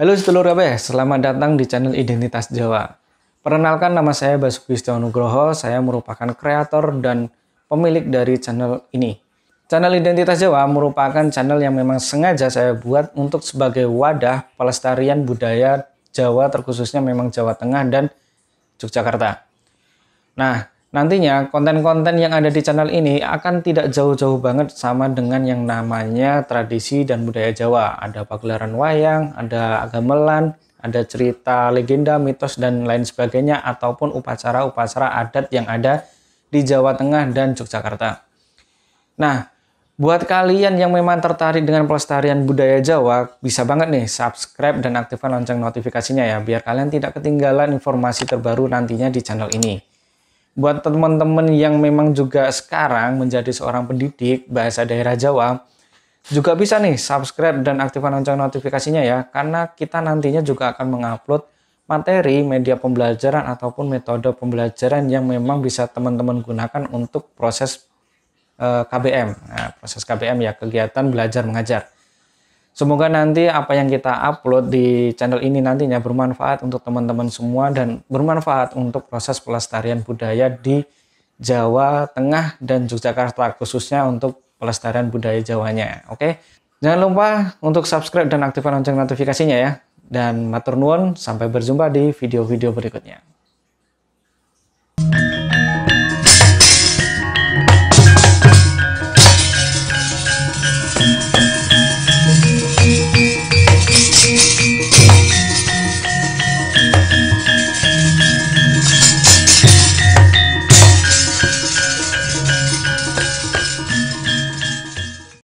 Halo sedulur kabeh, selamat datang di channel Identitas Jawa. Perkenalkan nama saya Basuki Nugroho, saya merupakan kreator dan pemilik dari channel ini. Channel Identitas Jawa merupakan channel yang memang sengaja saya buat untuk sebagai wadah pelestarian budaya Jawa terkhususnya memang Jawa Tengah dan Yogyakarta. Nah, Nantinya konten-konten yang ada di channel ini akan tidak jauh-jauh banget sama dengan yang namanya tradisi dan budaya Jawa. Ada pagelaran wayang, ada agamelan, ada cerita legenda, mitos, dan lain sebagainya, ataupun upacara-upacara adat yang ada di Jawa Tengah dan Yogyakarta. Nah, buat kalian yang memang tertarik dengan pelestarian budaya Jawa, bisa banget nih subscribe dan aktifkan lonceng notifikasinya ya, biar kalian tidak ketinggalan informasi terbaru nantinya di channel ini buat teman-teman yang memang juga sekarang menjadi seorang pendidik bahasa daerah Jawa juga bisa nih subscribe dan aktifkan lonceng notifikasinya ya karena kita nantinya juga akan mengupload materi media pembelajaran ataupun metode pembelajaran yang memang bisa teman-teman gunakan untuk proses eh, KBM nah, proses KBM ya kegiatan belajar mengajar Semoga nanti apa yang kita upload di channel ini nantinya bermanfaat untuk teman-teman semua dan bermanfaat untuk proses pelestarian budaya di Jawa Tengah dan Yogyakarta khususnya untuk pelestarian budaya Jawanya. Oke. Jangan lupa untuk subscribe dan aktifkan lonceng notifikasinya ya. Dan matur nuwun, sampai berjumpa di video-video berikutnya.